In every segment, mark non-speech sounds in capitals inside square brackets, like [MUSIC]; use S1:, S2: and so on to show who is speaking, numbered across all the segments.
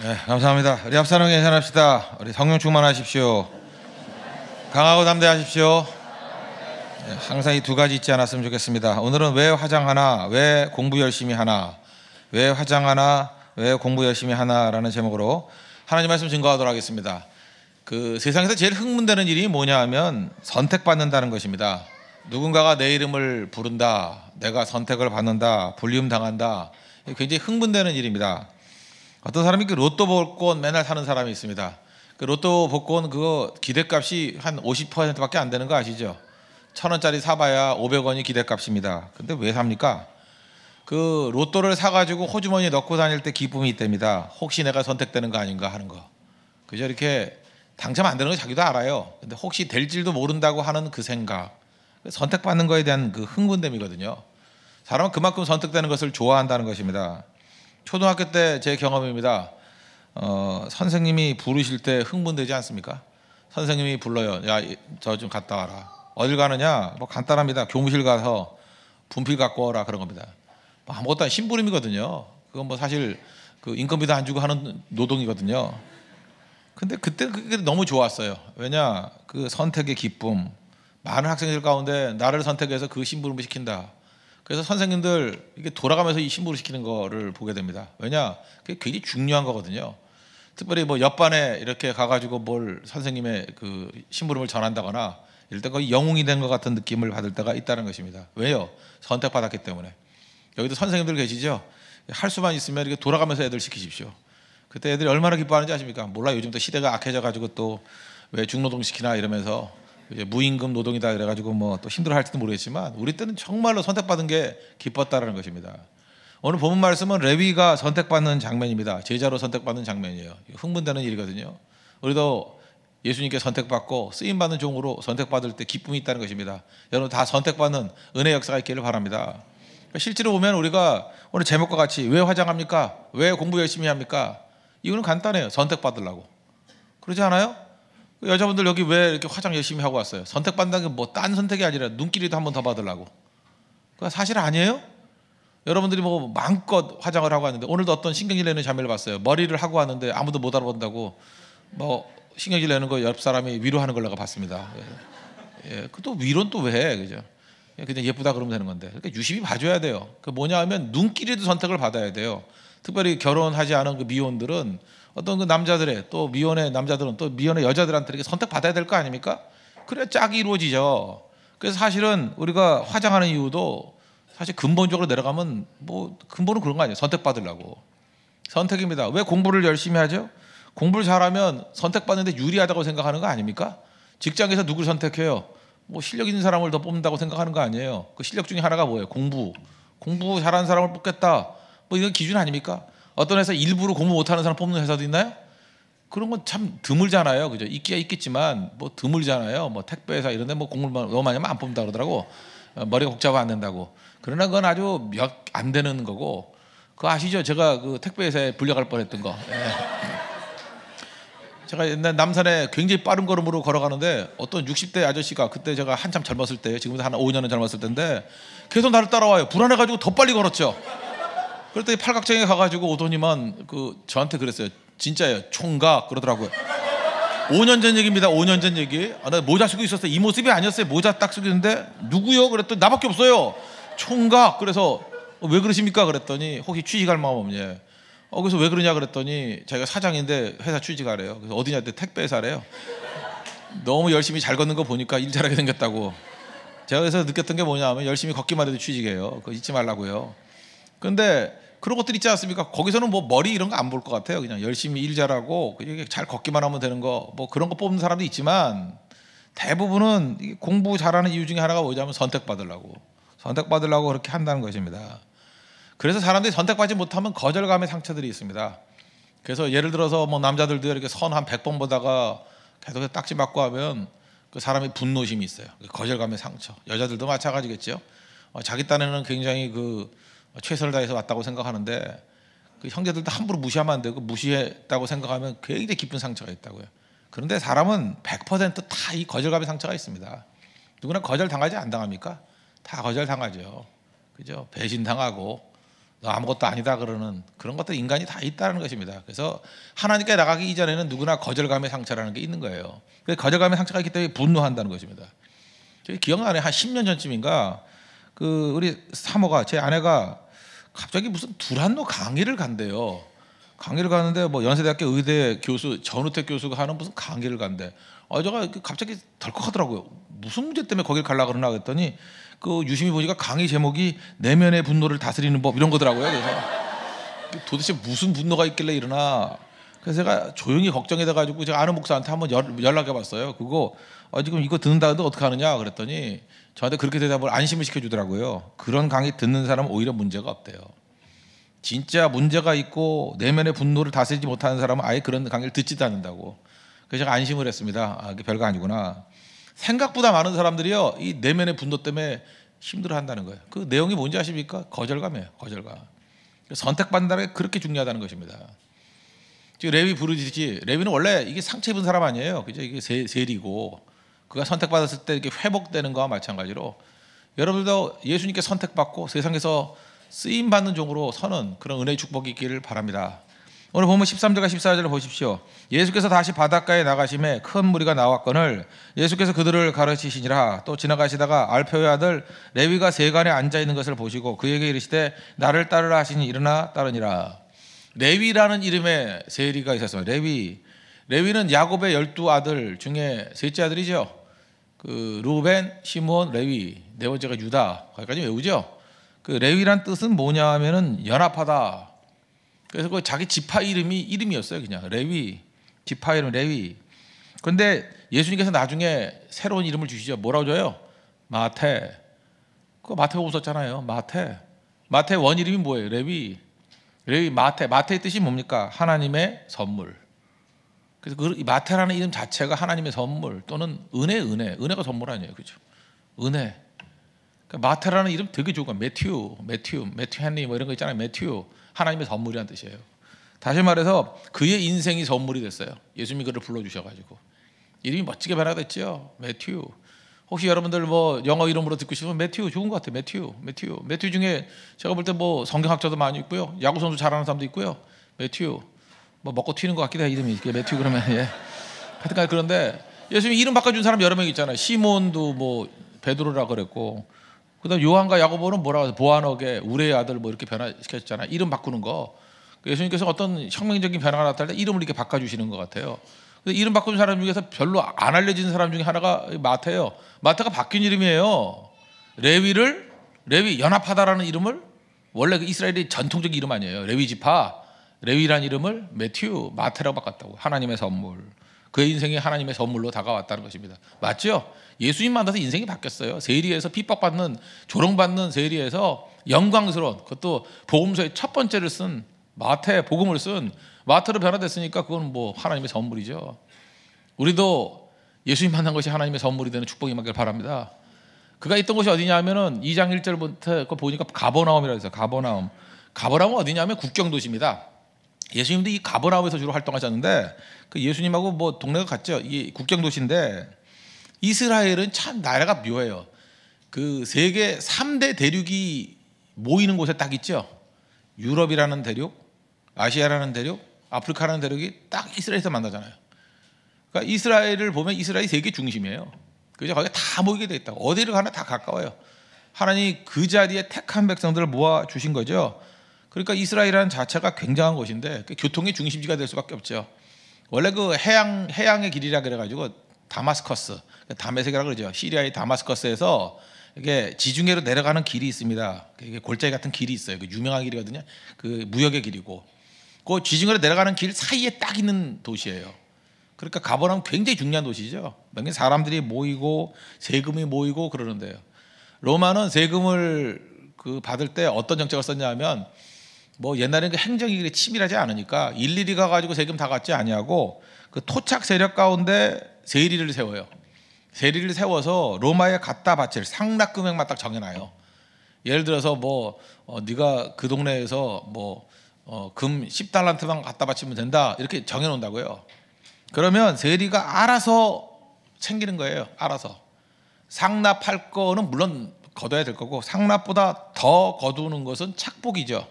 S1: 네, 감사합니다. 우리 앞사람에 계합시다 우리 성령 충만하십시오. 강하고 담대하십시오. 네, 항상 이 두 가지 있지 않았으면 좋겠습니다. 오늘은 왜 화장하나, 왜 공부 열심히 하나, 왜 화장하나, 왜 공부 열심히 하나라는 제목으로 하나님 말씀 증거하도록 하겠습니다. 그 세상에서 제일 흥분되는 일이 뭐냐 하면 선택받는다는 것입니다. 누군가가 내 이름을 부른다, 내가 선택을 받는다, 불리움 당한다. 굉장히 흥분되는 일입니다. 어떤 사람이 그 로또 복권 맨날 사는 사람이 있습니다. 그 로또 복권 그거 기대값이 한 50%밖에 안 되는 거 아시죠? 천 원짜리 사봐야 500원이 기대값입니다. 근데 왜 삽니까? 그 로또를 사가지고 호주머니에 넣고 다닐 때 기쁨이 있답니다. 혹시 내가 선택되는 거 아닌가 하는 거. 그죠 이렇게 당첨 안 되는 거 자기도 알아요. 근데 혹시 될지도 모른다고 하는 그 생각. 그 선택받는 거에 대한 그 흥분됨이거든요. 사람은 그만큼 선택되는 것을 좋아한다는 것입니다. 초등학교 때 제 경험입니다. 어, 선생님이 부르실 때 흥분되지 않습니까? 선생님이 불러요. 야, 저 좀 갔다 와라. 어딜 가느냐? 뭐 간단합니다. 교무실 가서 분필 갖고 오라 그런 겁니다. 뭐 아무것도 안 심부름이거든요. 그건 뭐 사실 그 인건비도 안 주고 하는 노동이거든요. 근데 그때 그게 너무 좋았어요. 왜냐? 그 선택의 기쁨. 많은 학생들 가운데 나를 선택해서 그 심부름을 시킨다. 그래서 선생님들 이게 돌아가면서 이 신부를 시키는 거를 보게 됩니다. 왜냐? 그게 굉장히 중요한 거거든요. 특별히 뭐 옆반에 이렇게 가가지고 뭘 선생님의 그 심부름을 전한다거나 이럴 때 거의 영웅이 된 것 같은 느낌을 받을 때가 있다는 것입니다. 왜요? 선택받았기 때문에. 여기도 선생님들 계시죠? 할 수만 있으면 이렇게 돌아가면서 애들 시키십시오. 그때 애들이 얼마나 기뻐하는지 아십니까? 몰라 요 요즘 또 시대가 악해져가지고 또 왜 중노동 시키나 이러면서 이제 무임금 노동이다 그래가지고 뭐 또 힘들어 할지도 모르겠지만 우리 때는 정말로 선택받은 게 기뻤다라는 것입니다. 오늘 본문 말씀은 레위가 선택받는 장면입니다. 제자로 선택받는 장면이에요. 흥분되는 일이거든요. 우리도 예수님께 선택받고 쓰임받는 종으로 선택받을 때 기쁨이 있다는 것입니다. 여러분 다 선택받는 은혜 역사가 있기를 바랍니다. 그러니까 실제로 보면 우리가 오늘 제목과 같이 왜 화장합니까? 왜 공부 열심히 합니까? 이유는 간단해요. 선택받으려고. 그러지 않아요? 여자분들 여기 왜 이렇게 화장 열심히 하고 왔어요? 선택받는 게 뭐 딴 선택이 아니라 눈길이도 한번 더 받으려고. 그 사실 아니에요? 여러분들이 뭐 마음껏 화장을 하고 왔는데 오늘도 어떤 신경질 내는 자매를 봤어요. 머리를 하고 왔는데 아무도 못 알아본다고 뭐 신경질 내는 거 옆 사람이 위로하는 걸 내가 봤습니다. 예, 예. 그또 위로는 또왜 그죠? 예, 그냥 예쁘다 그러면 되는 건데 그러니까 유심히 봐줘야 돼요. 그 뭐냐 하면 눈길에도 선택을 받아야 돼요. 특별히 결혼하지 않은 그 미혼들은 어떤 그 남자들의 또 미혼의 남자들은 또 미혼의 여자들한테 이렇게 선택받아야 될 거 아닙니까? 그래야 짝이 이루어지죠. 그래서 사실은 우리가 화장하는 이유도 사실 근본적으로 내려가면 뭐 근본은 그런 거 아니에요. 선택받으려고. 선택입니다. 왜 공부를 열심히 하죠? 공부를 잘하면 선택받는데 유리하다고 생각하는 거 아닙니까? 직장에서 누구를 선택해요? 뭐 실력 있는 사람을 더 뽑는다고 생각하는 거 아니에요. 그 실력 중에 하나가 뭐예요? 공부. 공부 잘하는 사람을 뽑겠다. 뭐이런 기준 아닙니까? 어떤 회사 일부러 공부 못하는 사람 뽑는 회사도 있나요? 그런 건 참 드물잖아요. 그죠? 있기야 있겠지만 뭐 드물잖아요. 뭐 택배 회사 이런 데뭐 공부를 너무 많이 하면 안 뽑는다 그러더라고. 어, 머리가 복잡하고 안 된다고. 그러나 그건 아주 몇 안 되는 거고. 그거 아시죠? 제가 그 택배 회사에 불려갈 뻔했던 거. 예. 제가 옛날 남산에 굉장히 빠른 걸음으로 걸어가는데 어떤 60대 아저씨가 그때 제가 한참 젊었을 때 지금도 한 5년은 젊었을 때인데 계속 나를 따라와요. 불안해가지고 더 빨리 걸었죠. 그랬더니 팔각정에 가가지고 오더니만 그 저한테 그랬어요. 진짜예요. 총각 그러더라고요. 5년 전 얘기입니다. 5년 전 얘기. 아, 나 모자 쓰고 있었어요. 이 모습이 아니었어요. 모자 딱 쓰고 있는데 누구요? 그랬더니 나밖에 없어요. 총각. 그래서 어, 왜 그러십니까? 그랬더니 혹시 취직할 마음 없냐? 어, 그래서 왜 그러냐 그랬더니 자기가 사장인데 회사 취직하래요. 그래서 어디냐 했더니 택배사래요 너무 열심히 잘 걷는 거 보니까 일 잘하게 생겼다고. 제가 그래서 느꼈던 게 뭐냐면 열심히 걷기만 해도 취직해요. 그거 잊지 말라고요. 근데 그런 것들 있지 않습니까? 거기서는 뭐 머리 이런 거 안 볼 것 같아요. 그냥 열심히 일 잘하고 잘 걷기만 하면 되는 거 뭐 그런 거 뽑는 사람도 있지만 대부분은 공부 잘하는 이유 중에 하나가 뭐냐면 선택받으려고 선택받으려고 그렇게 한다는 것입니다. 그래서 사람들이 선택받지 못하면 거절감의 상처들이 있습니다. 그래서 예를 들어서 뭐 남자들도 이렇게 선한 100번 보다가 계속 딱지 맞고 하면 그 사람이 분노심이 있어요. 거절감의 상처. 여자들도 마찬가지겠죠. 어, 자기 딴에는 굉장히 그 최선을 다해서 왔다고 생각하는데 그 형제들도 함부로 무시하면 안 되고 무시했다고 생각하면 굉장히 깊은 상처가 있다고요. 그런데 사람은 100%다 이 거절감의 상처가 있습니다. 누구나 거절 당하지 안 당합니까? 다 거절 당하죠. 그죠? 배신 당하고 너 아무것도 아니다 그러는 그런 것도 인간이 다 있다는 것입니다. 그래서 하나님께 나가기 이전에는 누구나 거절감의 상처라는 게 있는 거예요. 그 거절감의 상처가 있기 때문에 분노한다는 것입니다. 저희 기억나네 한 10년 전쯤인가 그 우리 사모가 제 아내가 갑자기 무슨 두란노 강의를 간대요. 강의를 가는데 뭐 연세대학교 의대 교수 전우택 교수가 하는 무슨 강의를 간대. 아 제가 갑자기 덜컥하더라고요. 무슨 문제 때문에 거길 갈라 그러나 그랬더니 그 유심히 보니까 강의 제목이 내면의 분노를 다스리는 법 이런 거더라고요. 그래서 도대체 무슨 분노가 있길래 이러나 그래서 제가 조용히 걱정해서 가지고 제가 아는 목사한테 한번 연락해 봤어요. 그거 어, 지금 이거 듣는다 해도 어떻게 하느냐 그랬더니 저한테 그렇게 대답을 안심을 시켜 주더라고요. 그런 강의 듣는 사람은 오히려 문제가 없대요. 진짜 문제가 있고 내면의 분노를 다스리지 못하는 사람은 아예 그런 강의를 듣지도 않는다고. 그래서 제가 안심을 했습니다. 아, 이게 별거 아니구나. 생각보다 많은 사람들이요. 이 내면의 분노 때문에 힘들어 한다는 거예요. 그 내용이 뭔지 아십니까? 거절감이에요. 거절감. 선택판단다 그렇게 중요하다는 것입니다. 지금 레위 부르짖지 레위는 원래 이게 상처 입은 사람 아니에요. 그죠? 이게 세, 세리고 그가 선택받았을 때 이렇게 회복되는 거와 마찬가지로 여러분도 들 예수님께 선택받고 세상에서 쓰임 받는 종으로 서는 그런 은혜의 축복이 있기를 바랍니다. 오늘 보면 13절과 14절을 보십시오. 예수께서 다시 바닷가에 나가심에 큰 무리가 나왔거늘 예수께서 그들을 가르치시니라 또 지나가시다가 알페오의 아들 레위가 세간에 앉아 있는 것을 보시고 그에게 이르시되 나를 따르라 하시니 일어나 따르니라. 레위라는 이름의 세리가 있었어요. 레위. 레위는 야곱의 열두 아들 중에 셋째 아들이죠. 그 루벤, 시몬, 레위. 네 번째가 유다. 거기까지 외우죠. 그 레위란 뜻은 뭐냐 하면은 연합하다. 그래서 그 자기 지파 이름이 이름이었어요. 그냥 레위. 지파 이름 레위. 근데 예수님께서 나중에 새로운 이름을 주시죠. 뭐라고 줘요? 마태. 그 마태복음 썼잖아요. 마태. 마태 원 이름이 뭐예요? 레위. 여기 마태, 마태의 뜻이 뭡니까? 하나님의 선물. 그래서 그 마태라는 이름 자체가 하나님의 선물 또는 은혜, 은혜. 은혜가 선물 아니에요. 그죠? 은혜. 그러니까 마태라는 이름 되게 좋은 거 매튜, 매튜, 매튜 헨리 뭐 이런 거 있잖아요. 매튜. 하나님의 선물이란 뜻이에요. 다시 말해서 그의 인생이 선물이 됐어요. 예수님이 그를 불러주셔가지고. 이름이 멋지게 변화됐죠. 매튜. 혹시 여러분들 뭐 영어 이름으로 듣고 싶으면 매튜 좋은 것 같아요. 매튜, 매튜, 매튜 중에 제가 볼 때 뭐 성경학자도 많이 있고요, 야구 선수 잘하는 사람도 있고요. 매튜, 뭐 먹고 튀는 것 같기도 해 이름이 이게 매튜 그러면 예. 하여튼간 그런데 예수님 이름 바꿔준 사람 여러 명 있잖아요. 시몬도 뭐 베드로라 그랬고, 그다음 요한과 야고보는 뭐라고 해서 보안너게 우레의 아들 뭐 이렇게 변화시켰잖아요. 이름 바꾸는 거. 그 예수님께서 어떤 혁명적인 변화가 나타날 때 이름을 이렇게 바꿔주시는 것 같아요. 이름 바꾼 사람 중에서 별로 안 알려진 사람 중에 하나가 마태예요. 마태가 바뀐 이름이에요. 레위를 레위 연합하다라는 이름을 원래 그 이스라엘의 전통적인 이름 아니에요. 레위 지파 레위란 이름을 매튜 마태라고 바꿨다고 하나님의 선물. 그의 인생이 하나님의 선물로 다가왔다는 것입니다. 맞죠? 예수님 만나서 인생이 바뀌었어요. 세리에서 핍박받는 조롱받는 세리에서 영광스러운 그것도 복음서의 첫 번째를 쓴 마태 복음을 쓴 마태로 변화됐으니까 그건 뭐 하나님의 선물이죠. 우리도 예수님 만난 것이 하나님의 선물이 되는 축복이 맞길 바랍니다. 그가 있던 곳이 어디냐면은 2장 1절부터 보니까 가버나움이라고 해서 가버나움. 가버나움은 어디냐면 국경 도시입니다. 예수님도 이 가버나움에서 주로 활동하셨는데 그 예수님하고 뭐 동네가 같죠. 이 국경 도시인데 이스라엘은 참 나라가 묘해요. 그 세계 3대 대륙이 모이는 곳에 딱 있죠. 유럽이라는 대륙, 아시아라는 대륙, 아프리카라는 대륙이 딱 이스라엘에서 만나잖아요. 그러니까 이스라엘을 보면 이스라엘이 세계 중심이에요. 그래 거기 다 모이게 돼 있다. 어디를 가나 다 가까워요. 하나님 그 자리에 택한 백성들을 모아 주신 거죠. 그러니까 이스라엘이라는 자체가 굉장한 곳인데 교통의 중심지가 될 수밖에 없죠. 원래 그 해양 해양의 길이라 그래가지고 다마스커스, 그러니까 다메섹이라 그러죠. 시리아의 다마스커스에서 이게 지중해로 내려가는 길이 있습니다. 이게 골짜기 같은 길이 있어요. 그 유명한 길이거든요. 그 무역의 길이고 그 지중해로 내려가는 길 사이에 딱 있는 도시예요. 그러니까 가버나움 굉장히 중요한 도시죠. 맨날 사람들이 모이고 세금이 모이고 그러는데요. 로마는 세금을 그 받을 때 어떤 정책을 썼냐면 뭐 옛날에는 그 행정이 그리 치밀하지 않으니까 일일이 가가지고 세금 다 갖지 아니하고 그 토착 세력 가운데 세리를 세워요. 세리를 세워서 로마에 갖다 바칠 상납 금액만 딱 정해놔요. 예를 들어서 뭐 어, 네가 그 동네에서 뭐 어, 금 10달란트만 갖다 바치면 된다 이렇게 정해놓는다고요. 그러면 세리가 알아서 챙기는 거예요. 알아서 상납할 거는 물론 거둬야 될 거고 상납보다 더 거두는 것은 착복이죠.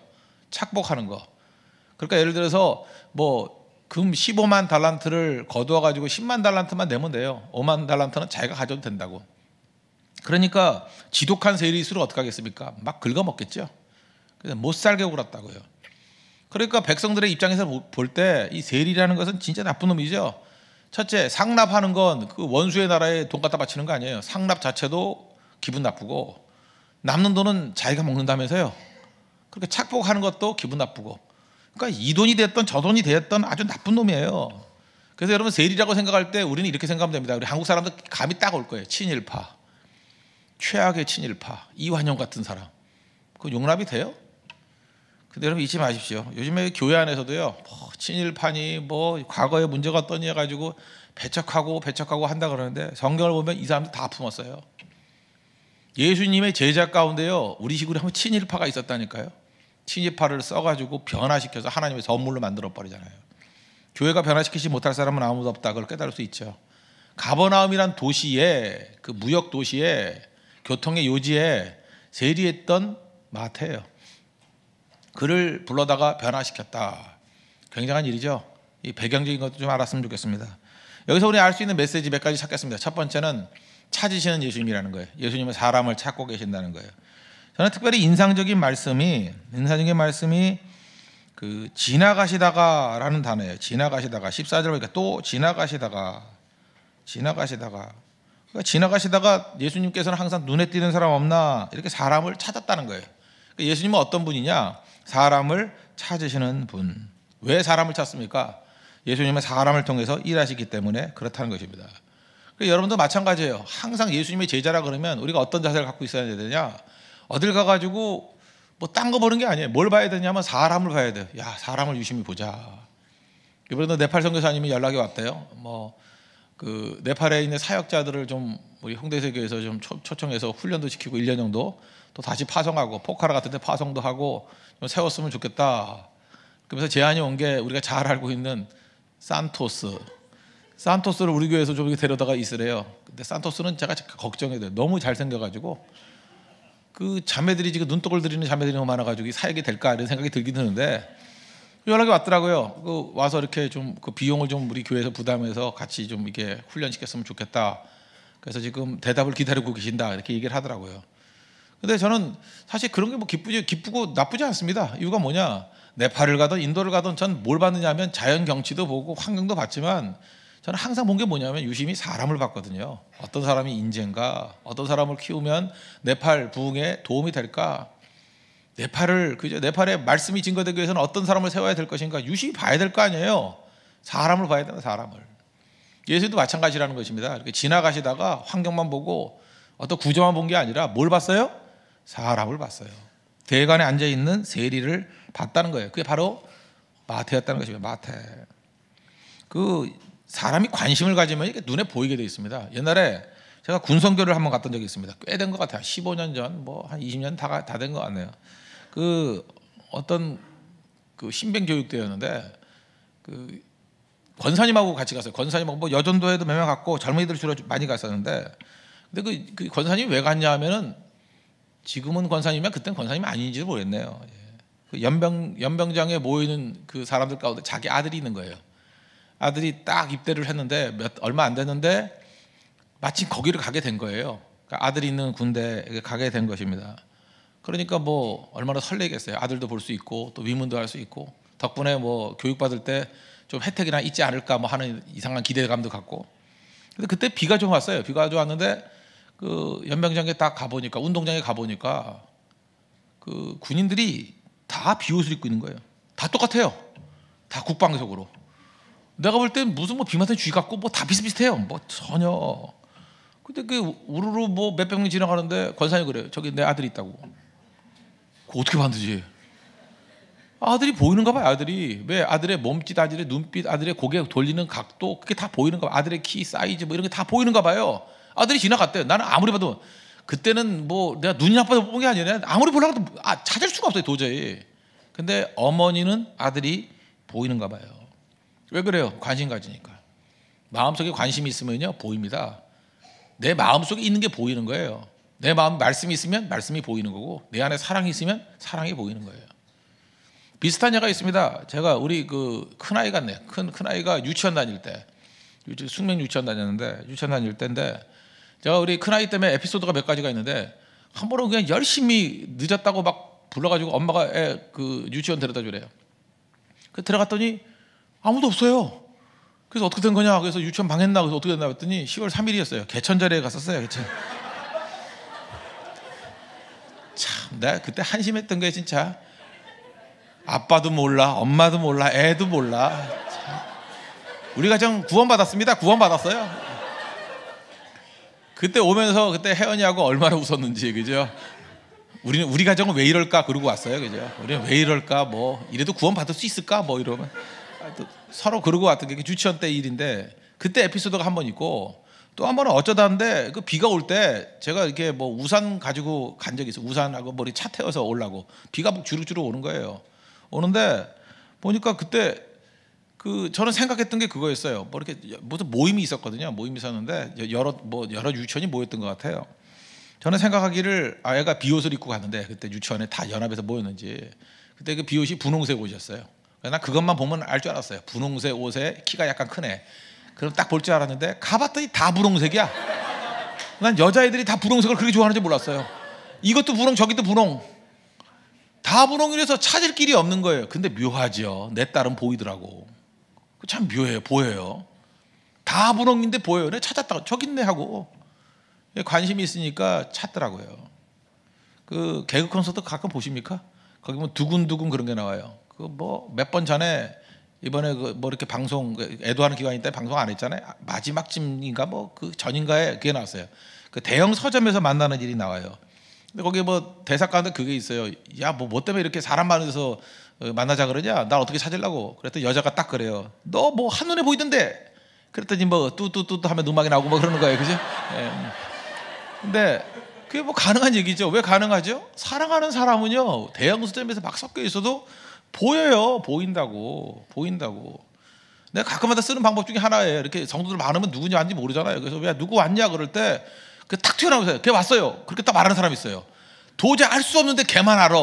S1: 착복하는 거. 그러니까 예를 들어서 뭐 금 15만 달란트를 거두어 가지고 10만 달란트만 내면 돼요. 5만 달란트는 자기가 가져도 된다고. 그러니까 지독한 세리수를 어떻게 하겠습니까? 막 긁어먹겠죠. 그래서 못 살게 굴었다고요. 그러니까 백성들의 입장에서 볼 때 이 세리라는 것은 진짜 나쁜 놈이죠. 첫째, 상납하는 건 그 원수의 나라에 돈 갖다 바치는 거 아니에요. 상납 자체도 기분 나쁘고 남는 돈은 자기가 먹는다면서요. 그렇게 착복하는 것도 기분 나쁘고. 그러니까 이 돈이 됐던 저 돈이 됐던 아주 나쁜 놈이에요. 그래서 여러분 세리라고 생각할 때 우리는 이렇게 생각하면 됩니다. 우리 한국 사람들 감이 딱 올 거예요. 친일파, 최악의 친일파, 이완영 같은 사람. 그 용납이 돼요? 근데 여러분 잊지 마십시오. 요즘에 교회 안에서도요, 뭐 친일파니 뭐 과거의 문제가 어떠니 해가지고 배척하고 배척하고 한다 그러는데 성경을 보면 이 사람들 다 품었어요. 예수님의 제자 가운데요, 우리 식으로 하면 친일파가 있었다니까요. 친일파를 써가지고 변화시켜서 하나님의 선물로 만들어 버리잖아요. 교회가 변화시키지 못할 사람은 아무도 없다. 그걸 깨달을 수 있죠. 가버나움이란 도시에 그 무역 도시에 교통의 요지에 세리했던 마태예요. 그를 불러다가 변화시켰다. 굉장한 일이죠. 이 배경적인 것도 좀 알았으면 좋겠습니다. 여기서 우리 알 수 있는 메시지 몇 가지 찾겠습니다. 첫 번째는 찾으시는 예수님이라는 거예요. 예수님은 사람을 찾고 계신다는 거예요. 저는 특별히 인상적인 말씀이 인상적인 말씀이 그 지나가시다가라는 단어예요. 지나가시다가 14절 보니까 또 지나가시다가 지나가시다가 그러니까 지나가시다가 예수님께서는 항상 눈에 띄는 사람 없나 이렇게 사람을 찾았다는 거예요. 그러니까 예수님은 어떤 분이냐? 사람을 찾으시는 분. 왜 사람을 찾습니까? 예수님은 사람을 통해서 일하시기 때문에 그렇다는 것입니다. 여러분도 마찬가지예요. 항상 예수님의 제자라 그러면 우리가 어떤 자세를 갖고 있어야 되냐? 어딜 가가지고 뭐딴거 보는 게 아니에요. 뭘 봐야 되냐면 사람을 봐야 돼요. 야, 사람을 유심히 보자. 이번에도 네팔 선교사님이 연락이 왔대요. 뭐 그 네팔에 있는 사역자들을 좀 우리 홍대세교에서 좀 초, 청해서 훈련도 시키고 1년 정도 또 다시 파송하고 포카라 같은 데 파송도 하고 좀 세웠으면 좋겠다. 그러서 제안이 온 게 우리가 잘 알고 있는 산토스. 산토스를 우리 교회에서 좀 데려다가 있으래요. 근데 산토스는 제가 걱정이 돼요. 너무 잘생겨가지고 그 자매들이 지금 눈독을 들이는 자매들이 너무 많아가지고 사역이 될까 이런 생각이 들긴 드는데 연락이 왔더라고요. 그 와서 이렇게 좀 그 비용을 좀 우리 교회에서 부담해서 같이 좀 이게 훈련시켰으면 좋겠다. 그래서 지금 대답을 기다리고 계신다 이렇게 얘기를 하더라고요. 근데 저는 사실 그런 게 뭐 기쁘지 기쁘고 나쁘지 않습니다. 이유가 뭐냐? 네팔을 가든 인도를 가든 전 뭘 봤느냐면 자연 경치도 보고 환경도 봤지만 저는 항상 본 게 뭐냐면 유심히 사람을 봤거든요. 어떤 사람이 인재인가? 어떤 사람을 키우면 네팔 부흥에 도움이 될까? 네팔을 그저 네팔의 말씀이 증거되기 위해서는 어떤 사람을 세워야 될 것인가? 유심히 봐야 될 거 아니에요. 사람을 봐야 되는 사람을. 예수도 마찬가지라는 것입니다. 이렇게 지나가시다가 환경만 보고 어떤 구조만 본 게 아니라 뭘 봤어요? 사람을 봤어요. 대관에 앉아 있는 세리를 봤다는 거예요. 그게 바로 마태였다는 것입니다. 마태. 그 사람이 관심을 가지면 이게 눈에 보이게 되어 있습니다. 옛날에 제가 군성교를 한번 갔던 적이 있습니다. 꽤 된 것 같아요. 15년 전, 뭐 한 20년 다 된 것 같네요. 그 어떤 그신병 교육대였는데 그 권사님하고 같이 갔어요. 권사님하고 뭐 여전도에도 몇 명 갔고 젊은이들 주로 많이 갔었는데 근데 그, 그 권사님 왜 갔냐 하면은 지금은 권사님이면 그땐 권사님이 아닌지 모르겠네요. 예. 그 연병 연병장에 모이는 그 사람들 가운데 자기 아들이 있는 거예요. 아들이 딱 입대를 했는데 몇 얼마 안 됐는데 마침 거기를 가게 된 거예요. 그러니까 아들이 있는 군대에 가게 된 것입니다. 그러니까 뭐 얼마나 설레겠어요. 아들도 볼 수 있고 또 위문도 할 수 있고 덕분에 뭐 교육받을 때좀 혜택이나 있지 않을까 뭐 하는 이상한 기대감도 갖고. 근데 그때 비가 좀 왔어요. 비가 좀 왔는데 그 연병장에 딱 가보니까 운동장에 가보니까 그 군인들이 다 비옷을 입고 있는 거예요. 다 똑같아요. 다 국방적으로. 내가 볼 땐 무슨 뭐 비맞탄 주의 같고 뭐 다 비슷비슷해요. 뭐 전혀. 근데 그 우르르 뭐 몇백 명 지나가는데 권사님 그래요. 저기 내 아들이 있다고. 그 어떻게 만드지 아들이 보이는가 봐요. 아들이 왜 아들의 몸짓, 아들의 눈빛, 아들의 고개 돌리는 각도 그게 다 보이는가 봐요. 아들의 키, 사이즈 뭐 이런 게 다 보이는가 봐요. 아들이 지나갔대요. 나는 아무리 봐도 그때는 뭐 내가 눈이 나빠서 본게 아니라 아무리 보려고 해도 아, 찾을 수가 없어요 도저히. 근데 어머니는 아들이 보이는가 봐요. 왜 그래요? 관심 가지니까. 마음속에 관심이 있으면요 보입니다. 내 마음속에 있는 게 보이는 거예요. 내 마음 말씀이 있으면 말씀이 보이는 거고 내 안에 사랑이 있으면 사랑이 보이는 거예요. 비슷한 예가 있습니다. 제가 우리 그 큰 아이 같네. 큰큰 아이가 유치원 다닐 때, 숙명 유치원 다녔는데 유치원 다닐 때인데 제가 우리 큰 아이 때문에 에피소드가 몇 가지가 있는데 한 번은 그냥 열심히 늦었다고 막 불러가지고 엄마가 애그 유치원 데려다 주래요. 그 들어갔더니 아무도 없어요. 그래서 어떻게 된 거냐? 그래서 유치원 방했나? 그래서 어떻게 됐나? 했더니 10월 3일이었어요. 개천절에 갔었어요. 개천. [LAUGHS] 참, 내가 그때 한심했던 게 진짜. 아빠도 몰라, 엄마도 몰라, 애도 몰라. 우리가 정 구원받았습니다. 구원받았어요. 그때 오면서 그때 혜연이하고 얼마나 웃었는지, 그죠? 우리는 우리 가정은 왜 이럴까 그러고 왔어요, 그죠? 우리는 왜 이럴까 뭐 이래도 구원 받을 수 있을까 뭐 이러면 서로 그러고 왔던 게주치원때 일인데 그때 에피소드가 한 번 있고 또 한 번은 어쩌다는데그 비가 올 때 제가 이렇게 뭐 우산 가지고 간 적이 있어 우산하고 머리 차 태워서 올라고 비가 주룩주룩 오는 거예요. 오는데 보니까 그때 그 저는 생각했던 게 그거였어요. 뭐 이렇게 무슨 모임이 있었거든요. 모임이 있었는데 여러 뭐 여러 유치원이 모였던 것 같아요. 저는 생각하기를 아이가 비옷을 입고 갔는데 그때 유치원에 다 연합해서 모였는지 그때 그 비옷이 분홍색 옷이었어요. 나 그것만 보면 알 줄 알았어요. 분홍색 옷에 키가 약간 크네. 그럼 딱 볼 줄 알았는데 가봤더니 다 분홍색이야. 난 여자애들이 다 분홍색을 그렇게 좋아하는지 몰랐어요. 이것도 분홍 저기도 분홍. 다 불홍이라서 찾을 길이 없는 거예요. 근데 묘하죠내 딸은 보이더라고. 그 참 묘해요. 보여요. 다 불홍인데 보여요. 내 찾았다가 저기 있네 하고 예, 관심이 있으니까 찾더라고요. 그 개그 콘서트 가끔 보십니까? 거기 뭐 두근두근 그런 게 나와요. 그 뭐 몇 번 전에 이번에 그 뭐 이렇게 방송 그 애도하는 기간이 때 방송 안 했잖아요. 아, 마지막 쯤인가 뭐 그 전인가에 그게 나왔어요. 그 대형 서점에서 만나는 일이 나와요. 근데 거기 뭐 대사관도 그게 있어요. 야, 뭐, 뭐 때문에 이렇게 사람 많은 데서 어, 만나자 그러냐? 날 어떻게 찾으려고? 그랬더니 여자가 딱 그래요. 너 뭐 한눈에 보이던데? 그랬더니 뭐 뚜뚜뚜뚜 하면 음악이 나오고 막 뭐 그러는 거예요. 그죠? 예. 근데 그게 뭐 가능한 얘기죠. 왜 가능하죠? 사랑하는 사람은요, 대형수점에서 막 섞여 있어도 보여요. 보인다고. 보인다고. 내가 가끔마다 쓰는 방법 중에 하나예요. 이렇게 성도들 많으면 누구냐 아닌지 모르잖아요. 그래서 왜 누구 왔냐 그럴 때 그딱 튀어나오면서 걔 왔어요. 그렇게 딱 말하는 사람이 있어요. 도저히 알 수 없는데 걔만 알아.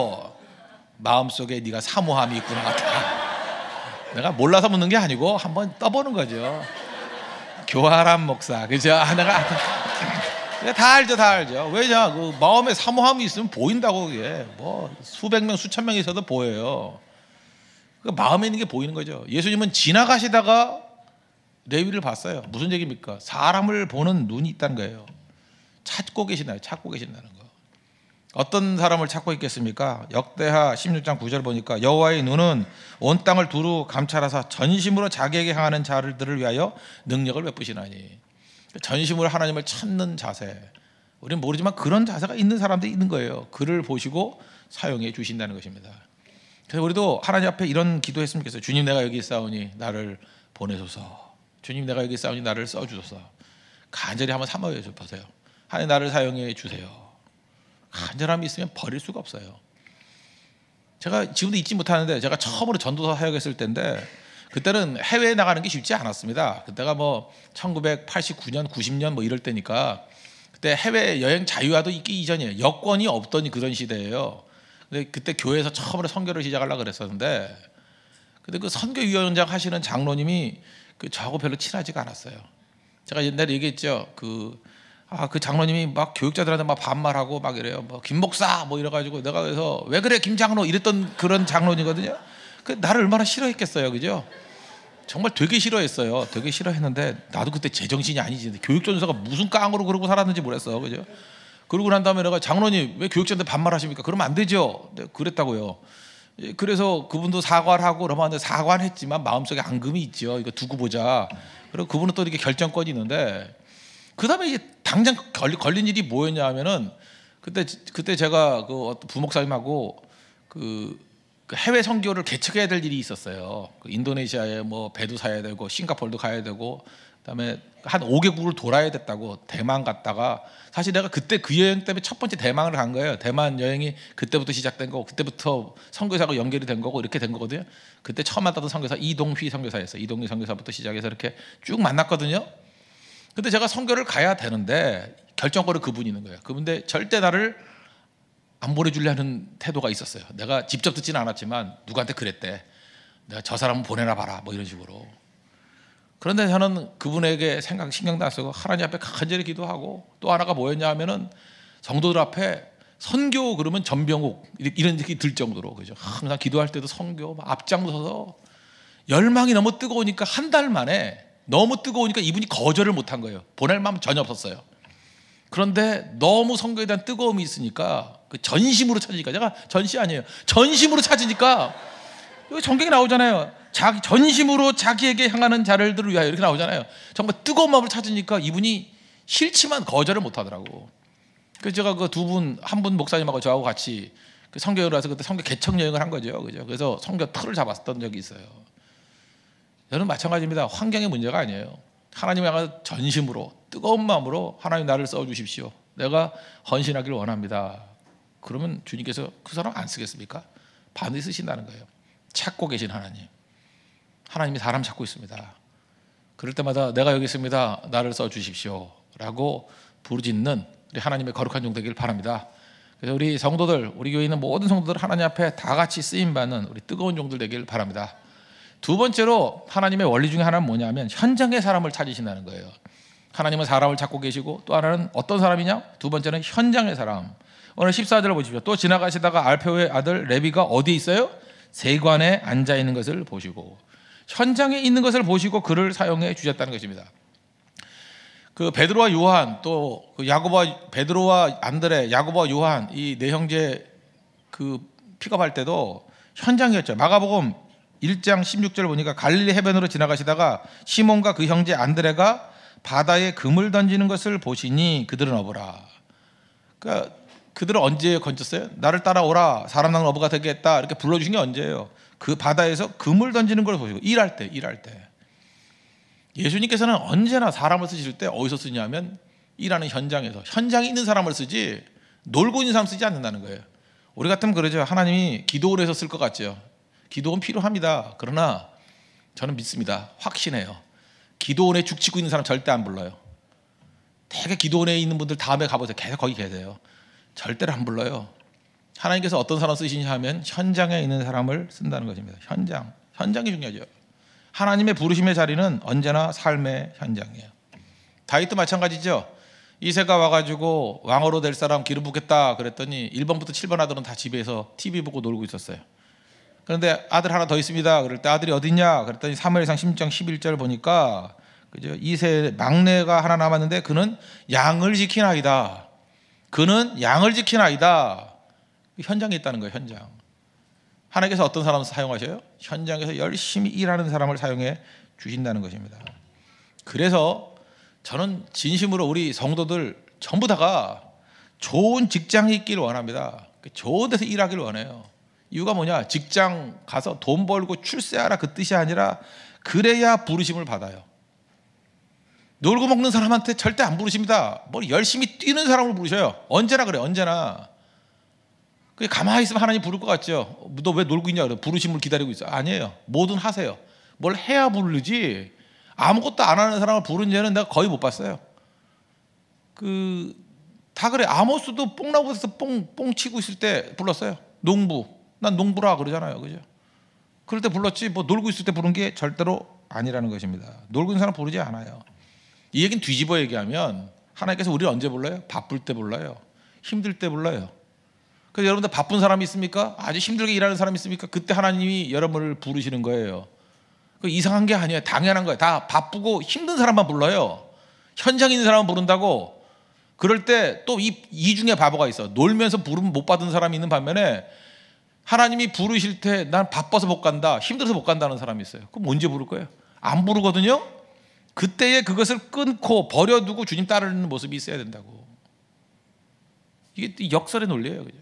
S1: 마음속에 네가 사모함이 있구나. [LAUGHS] 내가 몰라서 묻는 게 아니고 한번 떠보는 거죠. 교활한 목사. 그죠? 아, 내가 [LAUGHS] 다 알죠, 다 알죠. 왜냐, 그 마음에 사모함이 있으면 보인다고 그게 뭐 수백 명, 수천 명이 있어도 보여요. 그 마음에 있는 게 보이는 거죠. 예수님은 지나가시다가 레위를 봤어요. 무슨 얘기입니까? 사람을 보는 눈이 있다는 거예요. 찾고 계시나요? 찾고 계신다는 거. 어떤 사람을 찾고 있겠습니까? 역대하 16장 9절 보니까 여호와의 눈은 온 땅을 두루 감찰하사 전심으로 자기에게 향하는 자들을 위하여 능력을 베푸시나니 전심으로 하나님을 찾는 자세 우리는 모르지만 그런 자세가 있는 사람들이 있는 거예요 그를 보시고 사용해 주신다는 것입니다 그래서 우리도 하나님 앞에 이런 기도했으면 좋겠어요 주님 내가 여기 싸우니 나를 보내소서 주님 내가 여기 싸우니 나를 써주소서 간절히 한번 사모 주세요 하나님 나를 사용해 주세요. 간절함이 있으면 버릴 수가 없어요. 제가 지금도 잊지 못하는데 제가 처음으로 전도사 사역했을 때인데 그때는 해외에 나가는 게 쉽지 않았습니다. 그때가 뭐 1989년, 90년 뭐 이럴 때니까 그때 해외 여행 자유화도 있기 이전이에요. 여권이 없던 그런 시대예요. 근데 그때 교회에서 처음으로 선교를 시작하려고 그랬었는데 근데 그 선교위원장 하시는 장로님이 그 저하고 별로 친하지가 않았어요. 제가 옛날에 얘기했죠. 그 아, 그 장로님이 막 교육자들한테 막 반말하고 막 이래요. 뭐 김 목사 뭐 이래 가지고 내가 그래서 왜 그래 김장로 이랬던 그런 장로님거든요그 나를 얼마나 싫어했겠어요. 그죠? 정말 되게 싫어했어요. 되게 싫어했는데 나도 그때 제정신이 아니지. 교육전사가 무슨 깡으로 그러고 살았는지 몰랐겠어 그죠? 그러고 난 다음에 내가 장로님 왜 교육자한테 반말하십니까? 그러면 안 되죠. 네, 그랬다고요. 예, 그래서 그분도 사과를 하고 그러면 사과는 했지만 마음속에 앙금이 있죠. 이거 두고 보자. 그리고 그분은 또 이렇게 결정권이 있는데 그다음에 이제 당장 걸리, 걸린 일이 뭐였냐 하면은 그때 그때 제가 그 부목사님하고 그, 그 해외 선교를 개척해야 될 일이 있었어요. 그 인도네시아에 뭐 배도 사야 되고 싱가폴도 가야 되고 그다음에 한 5개국을 돌아야 됐다고 대만 갔다가 사실 내가 그때 그 여행 때문에 첫 번째 대만을 간 거예요. 대만 여행이 그때부터 시작된 거고 그때부터 선교사하고 연결이 된 거고 이렇게 된 거거든요. 그때 처음 만났던 선교사 이동휘 선교사였어요. 이동휘 선교사부터 시작해서 이렇게 쭉 만났거든요. 근데 제가 선교를 가야 되는데 결정권을 그분이 있는 거예요. 그분데 절대 나를 안 보내주려는 태도가 있었어요. 내가 직접 듣지는 않았지만 누구한테 그랬대. 내가 저 사람 보내나 봐라. 뭐 이런 식으로. 그런데 저는 그분에게 생각 신경 다 쓰고 하나님 앞에 간절히 기도하고 또 하나가 뭐였냐 하면은 성도들 앞에 선교 그러면 전병옥 이런 얘기 들 정도로 그죠. 항상 기도할 때도 선교 앞장서서 열망이 너무 뜨거우니까 한 달 만에 너무 뜨거우니까 이분이 거절을 못한 거예요. 보낼 마음 전혀 없었어요. 그런데 너무 선거에 대한 뜨거움이 있으니까 그 전심으로 찾으니까 제가 전시 아니에요. 전심으로 찾으니까 여기 전경이 나오잖아요. 자기 전심으로 자기에게 향하는 자를들을 위하여 이렇게 나오잖아요. 정말 뜨거운 마음을 찾으니까 이분이 싫지만 거절을 못 하더라고. 그래서 제가 그 두 분 한 분 목사님하고 저하고 같이 그 성교 여 해서 그때 성교 개척 여행을 한 거죠. 그죠? 그래서 성교 틀을 잡았던 적이 있어요. 여러분 마찬가지입니다. 환경의 문제가 아니에요. 하나님 향한 전심으로 뜨거운 마음으로 하나님 나를 써 주십시오. 내가 헌신하기를 원합니다. 그러면 주님께서 그 사람 안 쓰겠습니까? 반드시 쓰신다는 거예요. 찾고 계신 하나님. 하나님이 사람 찾고 있습니다. 그럴 때마다 내가 여기 있습니다. 나를 써 주십시오. 라고 부르짖는 우리 하나님의 거룩한 종 되길 바랍니다. 그래서 우리 성도들, 우리 교회 있는 모든 성도들 하나님 앞에 다 같이 쓰임 받는 우리 뜨거운 종들 되길 바랍니다. 두 번째로 하나님의 원리 중에 하나는 뭐냐면 현장의 사람을 찾으신다는 거예요. 하나님은 사람을 찾고 계시고 또 하나는 어떤 사람이냐? 두 번째는 현장의 사람. 오늘 14절을 보십시오. 또 지나가시다가 알페오의 아들 레비가 어디 있어요? 세관에 앉아 있는 것을 보시고 현장에 있는 것을 보시고 그를 사용해 주셨다는 것입니다. 그 베드로와 요한 또 그 야고보와 베드로와 안드레 야고보와 요한 이 네 형제 그 픽업할 때도 현장이었죠. 마가복음 1장 16절 보니까 갈릴리 해변으로 지나가시다가 시몬과 그 형제 안드레가 바다에 금을 던지는 것을 보시니 그들은 어부라. 그러니까 그들은 언제 건졌어요? 나를 따라오라. 사람 나는 어부가 되겠다. 이렇게 불러주신 게 언제예요? 그 바다에서 금을 던지는 걸 보시고 일할 때, 일할 때. 예수님께서는 언제나 사람을 쓰실 때 어디서 쓰냐면 일하는 현장에서 현장에 있는 사람을 쓰지 놀고 있는 사람 쓰지 않는다는 거예요. 우리 같으면 그러죠. 하나님이 기도를 해서 쓸 것 같죠. 기도원 필요합니다. 그러나 저는 믿습니다. 확신해요. 기도원에 죽치고 있는 사람 절대 안 불러요. 되게 기도원에 있는 분들 다음에 가보세요. 계속 거기 계세요. 절대로 안 불러요. 하나님께서 어떤 사람 쓰시냐 하면 현장에 있는 사람을 쓴다는 것입니다. 현장. 현장이 중요하죠. 하나님의 부르심의 자리는 언제나 삶의 현장이에요. 다윗도 마찬가지죠. 이세가 와가지고 왕으로 될 사람 기름 붓겠다 그랬더니 1번부터 7번 아들은 다 집에서 TV 보고 놀고 있었어요. 그런데 아들 하나 더 있습니다. 그럴 때 아들이 어디냐? 그랬더니 사무엘상 16장 11절 보니까 그죠? 이세 막내가 하나 남았는데 그는 양을 지킨 아이다. 그는 양을 지킨 아이다. 현장에 있다는 거예요, 현장. 하나님께서 어떤 사람을 사용하셔요? 현장에서 열심히 일하는 사람을 사용해 주신다는 것입니다. 그래서 저는 진심으로 우리 성도들 전부 다가 좋은 직장이 있기를 원합니다. 좋은 데서 일하기를 원해요. 이유가 뭐냐? 직장 가서 돈 벌고 출세하라 그 뜻이 아니라 그래야 부르심을 받아요. 놀고 먹는 사람한테 절대 안 부르십니다. 뭘 열심히 뛰는 사람을 부르셔요. 언제나 그래, 언제나. 그게 가만히 있으면 하나님 부를 것 같죠. 너 왜 놀고 있냐 그래. 부르심을 기다리고 있어. 아니에요. 뭐든 하세요. 뭘 해야 부르지. 아무것도 안 하는 사람을 부른 죄는 내가 거의 못 봤어요. 그 다 그래. 아모스도 뽕나무에서 뽕뽕 치고 있을 때 불렀어요. 농부. 난 농부라 그러잖아요. 그죠? 그럴 때 불렀지 뭐 놀고 있을 때 부른 게 절대로 아니라는 것입니다. 놀고 있는 사람 부르지 않아요. 이 얘기는 뒤집어 얘기하면 하나님께서 우리를 언제 불러요? 바쁠 때 불러요. 힘들 때 불러요. 그래서 여러분들 바쁜 사람이 있습니까? 아주 힘들게 일하는 사람이 있습니까? 그때 하나님이 여러분을 부르시는 거예요. 그 이상한 게 아니에요. 당연한 거예요. 다 바쁘고 힘든 사람만 불러요. 현장에 있는 사람만 부른다고 그럴 때 또 이 이중에 바보가 있어. 놀면서 부름 못 받은 사람이 있는 반면에 하나님이 부르실 때 난 바빠서 못 간다, 힘들어서 못 간다는 사람이 있어요. 그럼 언제 부를 거예요? 안 부르거든요. 그때에 그것을 끊고 버려두고 주님 따르는 모습이 있어야 된다고. 이게 역설의 논리예요, 그죠?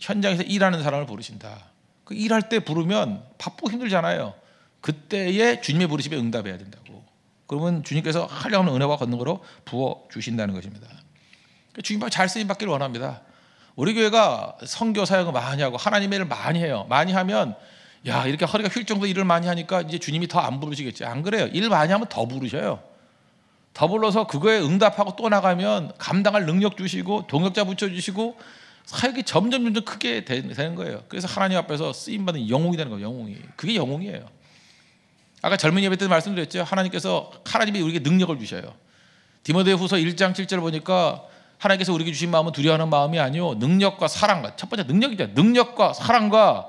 S1: 현장에서 일하는 사람을 부르신다. 그 일할 때 부르면 바쁘고 힘들잖아요. 그때에 주님의 부르심에 응답해야 된다고. 그러면 주님께서 하려는 은혜와 걷는 거로 부어 주신다는 것입니다. 주님 잘 쓰임 받기를 원합니다. 우리 교회가 성교 사역을 많이 하고 하나님의 일을 많이 해요. 많이 하면 야 이렇게 허리가 휠 정도 일을 많이 하니까 이제 주님이 더 안 부르시겠지. 안 그래요? 일 많이 하면 더 부르셔요. 더 불러서 그거에 응답하고 또 나가면 감당할 능력 주시고 동역자 붙여주시고 사역이 점점 점점 크게 되는 거예요. 그래서 하나님 앞에서 쓰임 받는 영웅이 되는 거예요. 영웅이 그게 영웅이에요. 아까 젊은 예배 때 말씀드렸죠. 하나님께서 하나님이 우리에게 능력을 주셔요. 디모데후서 1장 7절 보니까 하나님께서 우리에게 주신 마음은 두려워하는 마음이 아니요 능력과 사랑과 첫 번째 능력이죠. 능력과 사랑과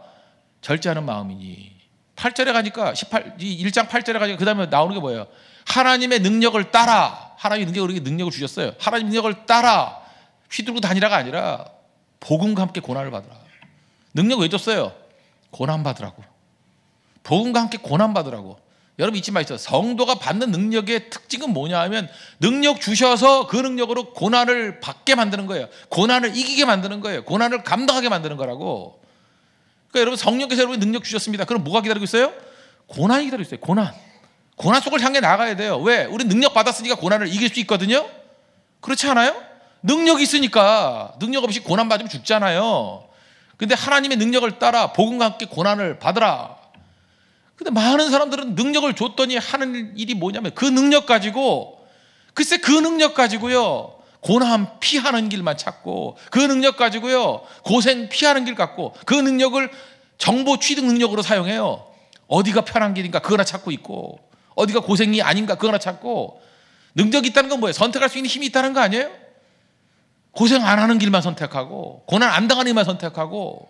S1: 절제하는 마음이니. 8절에 가니까 18 1장 8절에 가니까 그다음에 나오는 게 뭐예요? 하나님의 능력을 따라. 하나님의 능력을 우리에게 능력을 주셨어요. 하나님 능력을 따라 휘두르고 다니라가 아니라 복음과 함께 고난을 받으라. 능력 왜 줬어요? 고난 받으라고. 복음과 함께 고난 받으라고. 여러분 잊지 마십시오. 성도가 받는 능력의 특징은 뭐냐 하면 능력 주셔서 그 능력으로 고난을 받게 만드는 거예요. 고난을 이기게 만드는 거예요. 고난을 감당하게 만드는 거라고. 그러니까 여러분 성령께서 여러분 능력 주셨습니다. 그럼 뭐가 기다리고 있어요? 고난이 기다리고 있어요. 고난. 고난 속을 향해 나가야 돼요. 왜? 우리 능력 받았으니까 고난을 이길 수 있거든요. 그렇지 않아요? 능력이 있으니까 능력 없이 고난 받으면 죽잖아요. 근데 하나님의 능력을 따라 복음과 함께 고난을 받으라 근데 많은 사람들은 능력을 줬더니 하는 일이 뭐냐면 그 능력 가지고 글쎄 그 능력 가지고요. 고난 피하는 길만 찾고 그 능력 가지고요. 고생 피하는 길 갖고 그 능력을 정보 취득 능력으로 사용해요. 어디가 편한 길인가 그거나 찾고 있고 어디가 고생이 아닌가 그거나 찾고 능력이 있다는 건 뭐예요? 선택할 수 있는 힘이 있다는 거 아니에요? 고생 안 하는 길만 선택하고 고난 안 당하는 길만 선택하고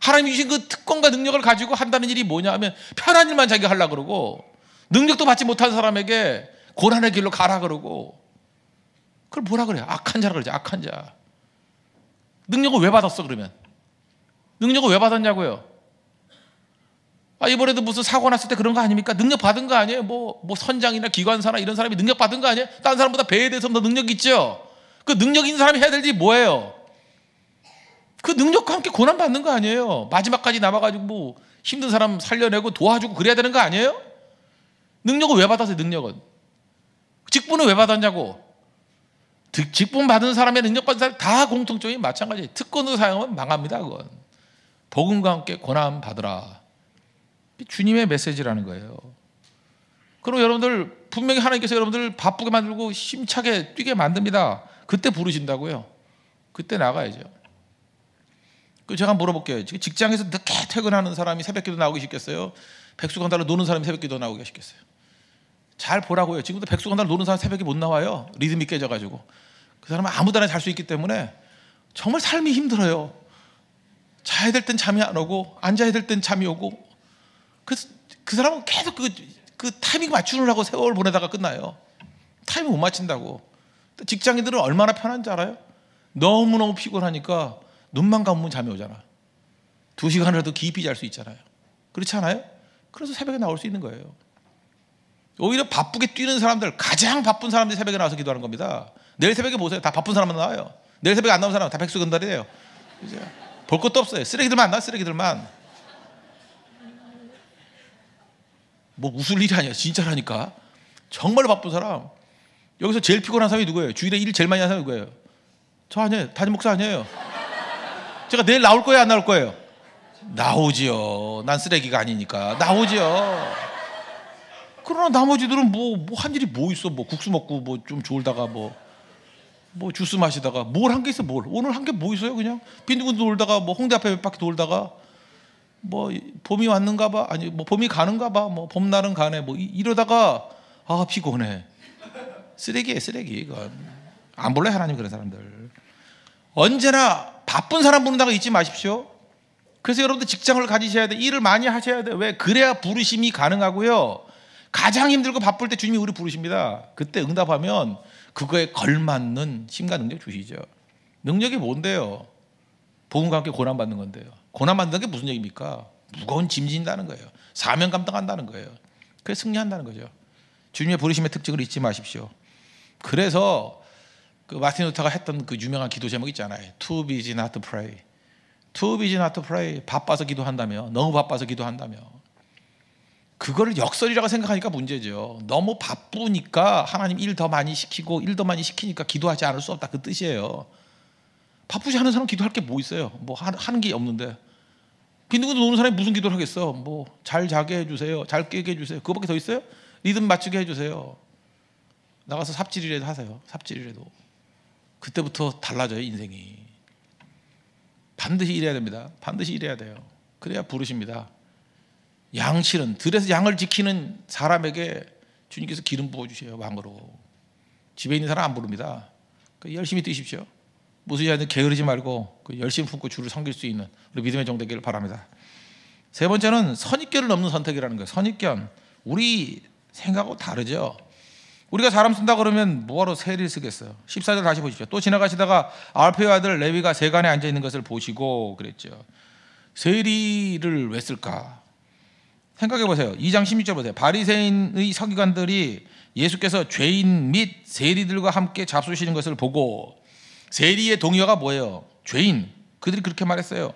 S1: 하나님이 주신 그 특권과 능력을 가지고 한다는 일이 뭐냐 하면 편한 일만 자기가 하려고 그러고 능력도 받지 못한 사람에게 고난의 길로 가라 그러고 그걸 뭐라 그래요? 악한 자라 그러죠. 악한 자. 능력을 왜 받았어 그러면? 능력을 왜 받았냐고요? 아 이번에도 무슨 사고 났을 때 그런 거 아닙니까? 능력 받은 거 아니에요? 뭐, 뭐 선장이나 기관사나 이런 사람이 능력 받은 거 아니에요? 다른 사람보다 배에 대해서 는더 능력 있죠. 그 능력 있는 사람이 해야 될지 뭐예요? 그 능력과 함께 고난 받는 거 아니에요. 마지막까지 남아가지고 뭐 힘든 사람 살려내고 도와주고 그래야 되는 거 아니에요? 능력을 왜 받았어요? 능력은 직분을 왜 받았냐고. 직분 받은 사람의 능력 받은 사람 다 공통점이 마찬가지예요. 특권으로 사용하면 망합니다. 그건 복음과 함께 고난 받으라. 주님의 메시지라는 거예요. 그럼 여러분들 분명히 하나님께서 여러분들 바쁘게 만들고 힘차게 뛰게 만듭니다. 그때 부르신다고요. 그때 나가야죠. 그 제가 물어볼게요. 직장에서 늦게 퇴근하는 사람이 새벽기도 나오기 쉽겠어요? 백수강단을 노는 사람이 새벽기도 나오기 쉽겠어요? 잘 보라고요. 지금도 백수강단을 노는 사람 새벽에 못 나와요. 리듬이 깨져가지고 그 사람은 아무데나 잘 수 있기 때문에 정말 삶이 힘들어요. 자야 될 땐 잠이 안 오고 앉아야 될 땐 잠이 오고 그, 그 사람은 계속 그, 그 타이밍 맞추느라고 세월 보내다가 끝나요. 타이밍 못 맞춘다고. 직장인들은 얼마나 편한지 알아요? 너무너무 피곤하니까 눈만 감으면 잠이 오잖아. 두 시간이라도 깊이 잘 수 있잖아요. 그렇지 않아요? 그래서 새벽에 나올 수 있는 거예요. 오히려 바쁘게 뛰는 사람들, 가장 바쁜 사람들이 새벽에 나와서 기도하는 겁니다. 내일 새벽에 보세요. 다 바쁜 사람만 나와요. 내일 새벽에 안 나온 사람은 다 백수 건달이에요. 이제 볼 것도 없어요. 쓰레기들만 나와 쓰레기들만. 뭐 웃을 일이 아니야. 진짜라니까. 정말 바쁜 사람. 여기서 제일 피곤한 사람이 누구예요? 주일에 일 제일 많이 하는 사람이 누구예요? 저 아니에요. 다임 목사 아니에요. 제가 내일 나올 거예요, 안 나올 거예요? 나오지요. 난 쓰레기가 아니니까. 나오지요. 그러나 나머지들은 뭐, 뭐 한 일이 뭐 있어? 뭐 국수 먹고 뭐 좀 졸다가 뭐, 뭐 주스 마시다가 뭘 한 게 있어? 뭘? 오늘 한 게 뭐 있어요? 그냥 빈둥빈둥 돌다가 뭐 홍대 앞에 몇 바퀴 돌다가 뭐 봄이 왔는가 봐. 아니, 뭐 봄이 가는가 봐. 뭐 봄날은 가네. 뭐 이러다가 아, 피곤해. 쓰레기에 쓰레기. 이건. 안 볼래? 하나님 그런 사람들. 언제나 바쁜 사람 부른다고 잊지 마십시오. 그래서 여러분들 직장을 가지셔야 돼. 일을 많이 하셔야 돼. 왜? 그래야 부르심이 가능하고요. 가장 힘들고 바쁠 때 주님이 우리 부르십니다. 그때 응답하면 그거에 걸맞는 힘과 능력 주시죠. 능력이 뭔데요? 복음과 함께 고난받는 건데요. 고난받는 게 무슨 얘기입니까? 무거운 짐진다는 거예요. 사명 감당한다는 거예요. 그래서 승리한다는 거죠. 주님의 부르심의 특징을 잊지 마십시오. 그래서 그 마틴 루터가 했던 그 유명한 기도 제목 있잖아요. To be not to pray. To be not to pray. 바빠서 기도한다며. 너무 바빠서 기도한다며. 그거를 역설이라고 생각하니까 문제죠. 너무 바쁘니까 하나님 일 더 많이 시키고 일 더 많이 시키니까 기도하지 않을 수 없다. 그 뜻이에요. 바쁘지 않은 사람 기도할 게 뭐 있어요? 뭐 하는 게 없는데. 빈둥이둥 노는 사람이 무슨 기도를 하겠어? 뭐 잘 자게 해주세요. 잘 깨게 해주세요. 그거밖에 더 있어요? 리듬 맞추게 해주세요. 나가서 삽질이라도 하세요. 삽질이라도. 그때부터 달라져요 인생이 반드시 일해야 됩니다 반드시 일해야 돼요 그래야 부르십니다 양치는 들에서 양을 지키는 사람에게 주님께서 기름 부어주셔요 왕으로 집에 있는 사람 안 부릅니다 그 열심히 뛰십시오 무슨 일이든 게으르지 말고 그 열심히 품고 주를 섬길 수 있는 우리 믿음의 정 되기를 바랍니다 세 번째는 선입견을 넘는 선택이라는 거예요 선입견 우리 생각하고 다르죠 우리가 사람 쓴다 그러면 뭐하러 세리를 쓰겠어요? 14절 다시 보십시오. 또 지나가시다가 알페의 아들 레위가 세간에 앉아 있는 것을 보시고 그랬죠. 세리를 왜 쓸까? 생각해 보세요. 2장 16절 보세요. 바리새인의 서기관들이 예수께서 죄인 및 세리들과 함께 잡수시는 것을 보고 세리의 동의어가 뭐예요? 죄인. 그들이 그렇게 말했어요.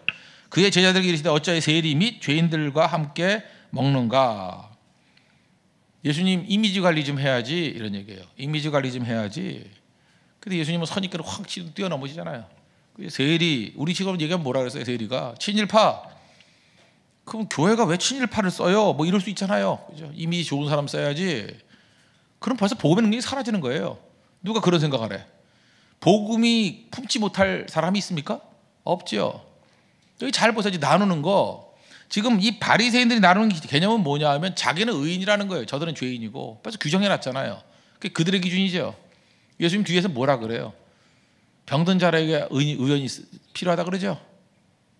S1: 그의 제자들에 이르시되 어찌하여 세리 및 죄인들과 함께 먹는가? 예수님 이미지 관리 좀 해야지 이런 얘기예요. 이미지 관리 좀 해야지. 근데 예수님은 선입견을 확 뛰어넘으시잖아요. 세리 우리 지금 얘기하면 뭐라 그랬어요? 세리가 친일파. 그럼 교회가 왜 친일파를 써요? 뭐 이럴 수 있잖아요. 그죠? 이미지 좋은 사람 써야지. 그럼 벌써 복음의 능력이 사라지는 거예요. 누가 그런 생각을 해? 복음이 품지 못할 사람이 있습니까? 없죠 여기 잘 보세요. 나누는 거 지금 이 바리새인들이 나누는 개념은 뭐냐 하면 자기는 의인이라는 거예요. 저들은 죄인이고. 그래서 규정해 놨잖아요. 그게 그들의 기준이죠. 예수님 뒤에서 뭐라 그래요? 병든 자에게 의연이 필요하다 그러죠.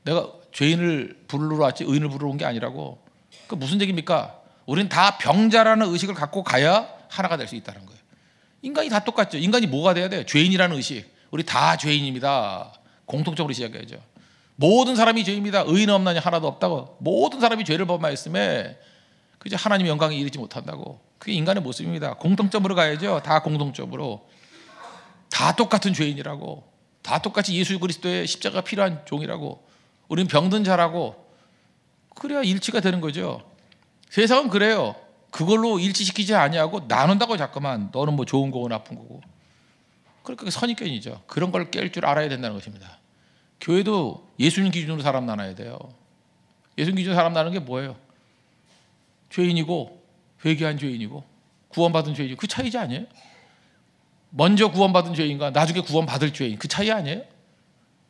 S1: 내가 죄인을 부르러 왔지 의인을 부르러 온 게 아니라고. 그 무슨 얘기입니까? 우리는 다 병자라는 의식을 갖고 가야 하나가 될 수 있다는 거예요. 인간이 다 똑같죠. 인간이 뭐가 돼야 돼요? 죄인이라는 의식. 우리 다 죄인입니다. 공통적으로 시작해야죠. 모든 사람이 죄입니다. 의인은 없나니 하나도 없다고. 모든 사람이 죄를 범하였음에 그저 하나님 의 영광에 이르지 못한다고. 그게 인간의 모습입니다. 공통점으로 가야죠. 다 공통점으로. 다 똑같은 죄인이라고. 다 똑같이 예수 그리스도의 십자가 필요한 종이라고. 우리는 병든 자라고. 그래야 일치가 되는 거죠. 세상은 그래요. 그걸로 일치시키지 아니하고 나눈다고 자꾸만 너는 뭐 좋은 거고 나쁜 거고. 그러니까 선입견이죠. 그런 걸 깰 줄 알아야 된다는 것입니다. 교회도 예수님 기준으로 사람 나눠야 돼요. 예수님 기준으로 사람 나는 게 뭐예요? 죄인이고 회개한 죄인이고 구원받은 죄인이그 차이지 아니에요? 먼저 구원받은 죄인과 나중에 구원받을 죄인 그 차이 아니에요?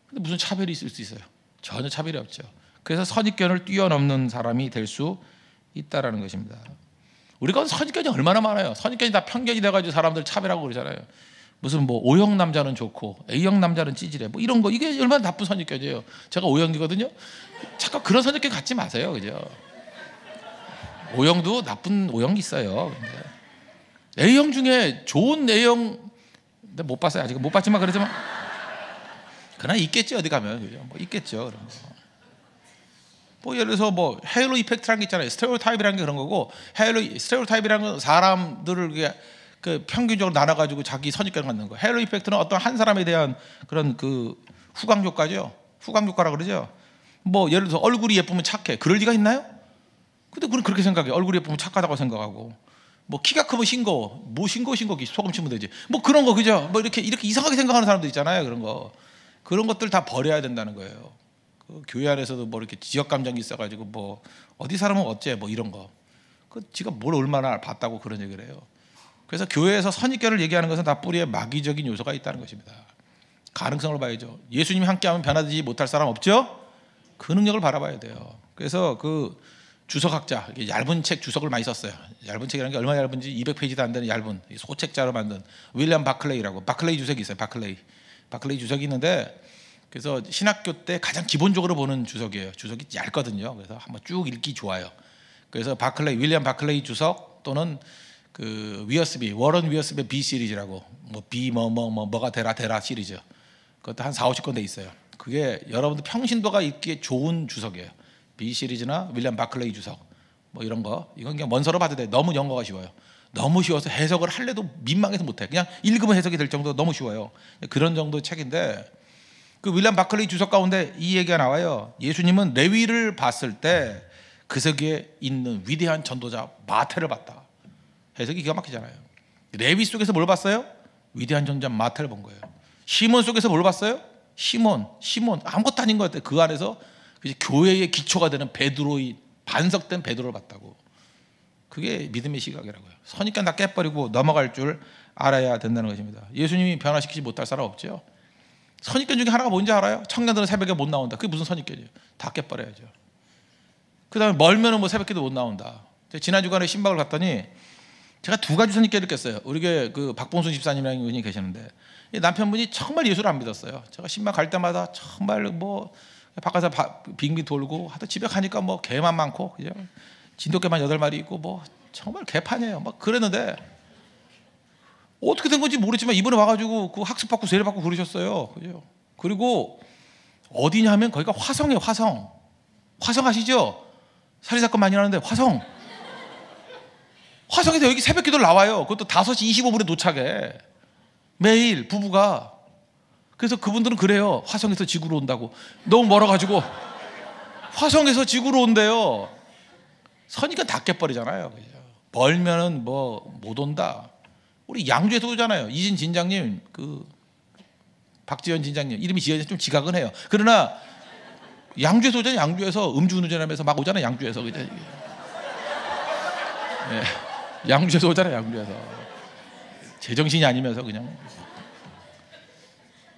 S1: 근데 무슨 차별이 있을 수 있어요? 전혀 차별이 없죠. 그래서 선입견을 뛰어넘는 사람이 될 수 있다라는 것입니다. 우리가 선입견이 얼마나 많아요. 선입견이 다 편견이 돼가지고 사람들 차별하고 그러잖아요. 무슨 뭐 O형 남자는 좋고 A형 남자는 찌질해 뭐 이런 거 이게 얼마나 나쁜 선입견이에요. 제가 O형이거든요. 잠깐 그런 선입견 갖지 마세요, 그죠? O형도 나쁜 O형 있어요. 근데 A형 중에 좋은 A형 근데 못 봤어요 아직 못 봤지만 그러지만 그러나 있겠죠 어디 가면 그죠? 뭐 있겠죠 그런 거. 뭐 예를 들어서 뭐 헤일로 이펙트라는 게 있잖아요. 스테레오타입이라는 게 그런 거고 헤일로 스테레오타입이라는 건 사람들을 그냥 그 평균적으로 날아가지고 자기 선입견을 갖는 거예 헤일로 이펙트는 어떤 한 사람에 대한 그런 그 후광 효과죠. 후광 효과라 그러죠. 뭐 예를 들어서 얼굴이 예쁘면 착해. 그럴 리가 있나요? 근데 그건 그렇게 생각해. 얼굴이 예쁘면 착하다고 생각하고 뭐 키가 크면 싱거뭐 싱거워 뭐 싱거 소금 치면 되지. 뭐 그런 거 그죠? 뭐 이렇게 이렇게 이상하게 생각하는 사람도 있잖아요. 그런 거 그런 것들 다 버려야 된다는 거예요. 그 교회 안에서도 뭐 이렇게 지역 감정이 있어가지고 뭐 어디 사람은 어째 뭐 이런 거. 그 지가 뭘 얼마나 봤다고 그런 얘기를 해요. 그래서 교회에서 선입견을 얘기하는 것은 다 뿌리에 마귀적인 요소가 있다는 것입니다. 가능성을 봐야죠. 예수님이 함께하면 변하지 못할 사람 없죠? 그 능력을 바라봐야 돼요. 그래서 그 주석학자, 얇은 책 주석을 많이 썼어요. 얇은 책이라는 게 얼마나 얇은지 200페이지도 안 되는 얇은 소책자로 만든 윌리엄 바클레이라고 바클레이 주석이 있어요. 바클레이. 바클레이 주석이 있는데 그래서 신학교 때 가장 기본적으로 보는 주석이에요. 주석이 얇거든요. 그래서 한번 쭉 읽기 좋아요. 그래서 바클레이, 윌리엄 바클레이 주석 또는 그 위어스비 워런 위어스비 B 시리즈라고 뭐 B 뭐 뭐 뭐 뭐 뭐 뭐가 되라 되라 시리즈 그것도 한 4, 5 0권돼 있어요. 그게 여러분들 평신도가 있기에 좋은 주석이에요. B 시리즈나 윌리엄 바클레이 주석 뭐 이런 거 이건 그냥 원서로 봐도 돼. 너무 연거가 쉬워요. 너무 쉬워서 해석을 할래도 민망해서 못해. 그냥 읽으면 해석이 될 정도 로 너무 쉬워요. 그런 정도의 책인데 그 윌리엄 바클레이 주석 가운데 이 얘기가 나와요. 예수님은 레위를 봤을 때 그 세계에 있는 위대한 전도자 마태를 봤다. 해석이 기가 막히잖아요. 레위 속에서 뭘 봤어요? 위대한 전자 마태를 본 거예요. 시몬 속에서 뭘 봤어요? 시몬, 시몬 아무것도 아닌 것 같아요. 그 안에서 교회의 기초가 되는 베드로의 반석된 베드로를 봤다고. 그게 믿음의 시각이라고요. 선입견 다 깨버리고 넘어갈 줄 알아야 된다는 것입니다. 예수님이 변화시키지 못할 사람 없죠. 선입견 중에 하나가 뭔지 알아요? 청년들은 새벽에 못 나온다. 그게 무슨 선입견이에요? 다 깨버려야죠. 그 다음에 멀면은 뭐 새벽에도 못 나온다. 지난 주간에 신박을 갔더니 제가 두 가지 선입견 느꼈어요. 우리 교회 그 박봉수 집사님이라는 분이 계시는데 남편분이 정말 예수를 안 믿었어요. 제가 신방 갈 때마다 정말 뭐 바깥에서 빙빙 돌고 하다 집에 가니까 뭐 개만 많고 그죠? 진돗개만 여덟 마리 있고 뭐 정말 개판이에요. 막 그랬는데 어떻게 된 건지 모르지만 이번에 와가지고 그 학습 받고 세례 받고 그러셨어요. 그죠? 그리고 어디냐 면 거기가 화성이에요. 화성. 화성 아시죠? 살인 사건 많이 나는데 화성. 화성에서 여기 새벽 기도를 나와요. 그것도 5시 25분에 도착해. 매일 부부가. 그래서 그분들은 그래요. 화성에서 지구로 온다고. 너무 멀어가지고. 화성에서 지구로 온대요. 서니까 다 깨버리잖아요. 벌면은 뭐 못 온다. 우리 양주에서 오잖아요. 이진 진장님, 그 박지현 진장님 이름이 지어져 좀 지각은 해요. 그러나 양주에서 오잖아요. 양주에서 음주 운전하면서 막 오잖아요. 양주에서 그죠? 예. 양주에서 오잖아요. 양주에서 제정신이 아니면서 그냥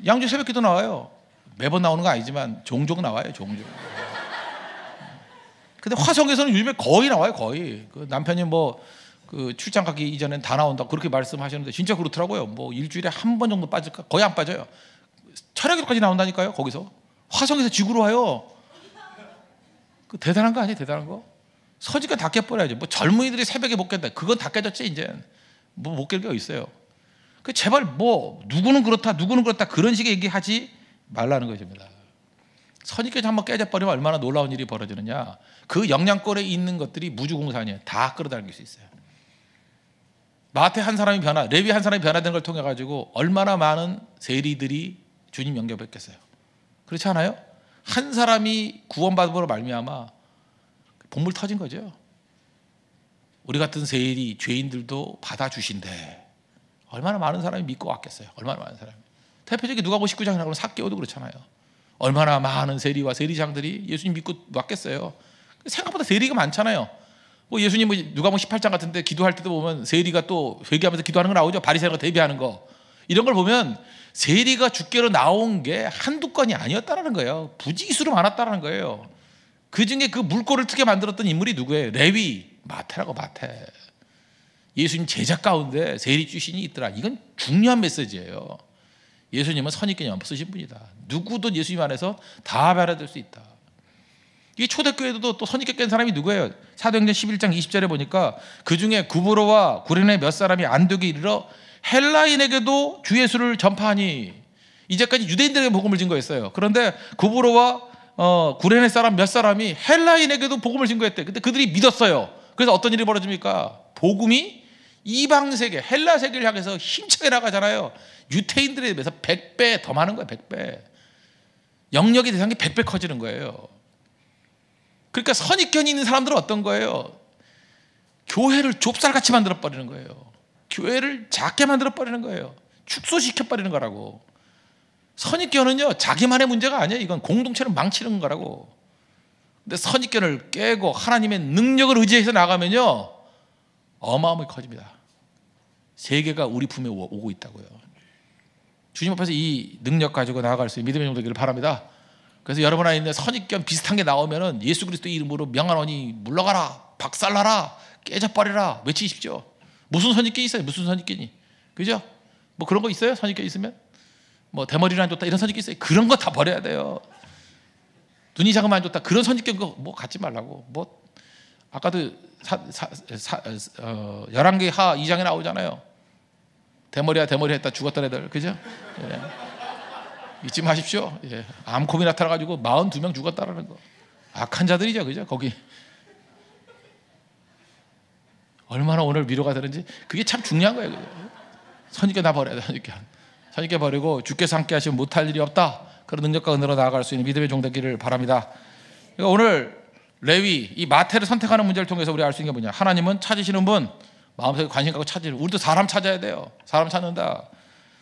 S1: 양주 새벽기도 나와요. 매번 나오는 거 아니지만 종종 나와요. 종종. 근데 화성에서는 요즘에 거의 나와요. 거의 그 남편이 뭐 그 출장 가기 이전엔 다 나온다 그렇게 말씀하셨는데 진짜 그렇더라고요. 뭐 일주일에 한 번 정도 빠질까 거의 안 빠져요. 철학기도까지 나온다니까요. 거기서 화성에서 지구로 와요. 그 대단한 거 아니에요? 대단한 거? 서지가 다 깨버려야지. 뭐 젊은이들이 새벽에 못 깬다. 그건 다 깨졌지 이제. 뭐못 깰게 있어요. 그 제발 뭐 누구는 그렇다, 누구는 그렇다 그런 식의 얘기하지 말라는 것입니다. 선입견이 한번 깨져버리면 얼마나 놀라운 일이 벌어지느냐. 그 영향권에 있는 것들이 무주공산이에요. 다 끌어당길 수 있어요. 마태 한 사람이 변화, 레위 한 사람이 변화된 걸 통해 가지고 얼마나 많은 세리들이 주님 영접했겠어요. 그렇지 않아요? 한 사람이 구원받음으로 말미암아 본물 터진 거죠. 우리 같은 세일이 죄인들도 받아주신데 얼마나 많은 사람이 믿고 왔겠어요. 얼마나 많은 사람이. 대표적인 누가 보 19장이라고 하면 사개오도 그렇잖아요. 얼마나 많은 세리와 세리장들이 예수님 믿고 왔겠어요. 생각보다 세리가 많잖아요. 뭐 예수님 누가 뭐 18장 같은데 기도할 때도 보면 세리가 또 회개하면서 기도하는 거 나오죠. 바리새인과 대비하는 거. 이런 걸 보면 세리가 주께로 나온 게 한두 건이 아니었다는 거예요. 부지기수로 많았다는 거예요. 그 중에 그 물꼬를 트게 만들었던 인물이 누구예요? 레위, 마태라고 마태. 예수님 제자 가운데 세리 주신이 있더라. 이건 중요한 메시지예요. 예수님은 선입견이 없으신 분이다. 누구도 예수님 안에서 다 받아들 수 있다. 이 초대교회도 또 선입견 깬 사람이 누구예요? 사도행전 11장 20절에 보니까 그 중에 구브로와 구레네 몇 사람이 안되게 이르러 헬라인에게도 주 예수를 전파하니 이제까지 유대인들에게 복음을 준 거였어요. 그런데 구브로와 어, 구레네 사람 몇 사람이 헬라인에게도 복음을 증거했대. 근데 그들이 믿었어요. 그래서 어떤 일이 벌어집니까? 복음이 이방 세계, 헬라 세계를 향해서 힘차게 나가잖아요. 유태인들에 비해서 100배 더 많은 거예요. 100배. 영역의 대상이 100배 커지는 거예요. 그러니까 선입견이 있는 사람들은 어떤 거예요? 교회를 좁쌀같이 만들어 버리는 거예요. 교회를 작게 만들어 버리는 거예요. 축소시켜 버리는 거라고. 선입견은요, 자기만의 문제가 아니에요. 이건 공동체를 망치는 거라고. 근데 선입견을 깨고 하나님의 능력을 의지해서 나가면요, 어마어마히 커집니다. 세계가 우리 품에 오고 있다고요. 주님 앞에서 이 능력 가지고 나아갈 수 있는 믿음의 종 되기를 바랍니다. 그래서 여러분 안에 있는 선입견 비슷한 게 나오면은 예수 그리스도 이름으로 명한원니 물러가라, 박살나라, 깨져버리라 외치십시오. 무슨 선입견이 있어요? 무슨 선입견이? 그죠? 뭐 그런 거 있어요? 선입견 있으면? 뭐 대머리는 안 좋다 이런 선입견 있어요. 그런 거 다 버려야 돼요. 눈이 작으면 안 좋다 그런 선입견 그뭐 갖지 말라고. 뭐 아까도 사, 사, 사, 어, 하 2장에 나오잖아요. 대머리야 대머리 했다 죽었던 애들 그죠? 예. 잊지 마십시오. 예. 암콤이 나타나가지고 42명 죽었다라는 거. 악한 자들이죠 그죠? 거기 얼마나 오늘 위로가 되는지 그게 참 중요한 거예요. 선입견 다 버려야 돼. 선입견. 자기께 버리고 주께서 함께 하시면 못할 일이 없다. 그런 능력과 은혜로 나아갈 수 있는 믿음의 종되기를 바랍니다. 그러니까 오늘 레위 이 마태를 선택하는 문제를 통해서 우리 가알 수 있는 게 뭐냐? 하나님은 찾으시는 분 마음속에 관심 갖고 찾으는 시 우리도 사람 찾아야 돼요. 사람 찾는다.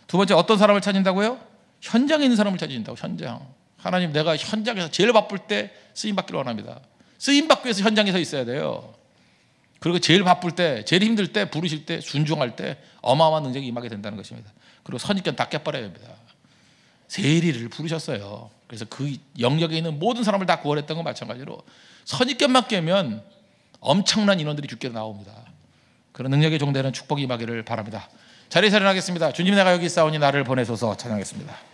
S1: 두 번째 어떤 사람을 찾는다고요? 현장에 있는 사람을 찾는다고 현장. 하나님 내가 현장에서 제일 바쁠 때 쓰임 받기를 원합니다. 쓰임 받기 위해서 현장에서 있어야 돼요. 그리고 제일 바쁠 때, 제일 힘들 때, 부르실 때, 순종할 때 어마어마한 능력이 임하게 된다는 것입니다. 그리고 선입견 다 깨버려야 됩니다 세리를 부르셨어요. 그래서 그 영역에 있는 모든 사람을 다 구원했던 건 마찬가지로 선입견만 깨면 엄청난 인원들이 주께 나옵니다. 그런 능력의 종되는 축복이 임하기를 바랍니다. 자리에 자리하겠습니다. 주님 내가 여기 있사오니 나를 보내소서 찬양했습니다.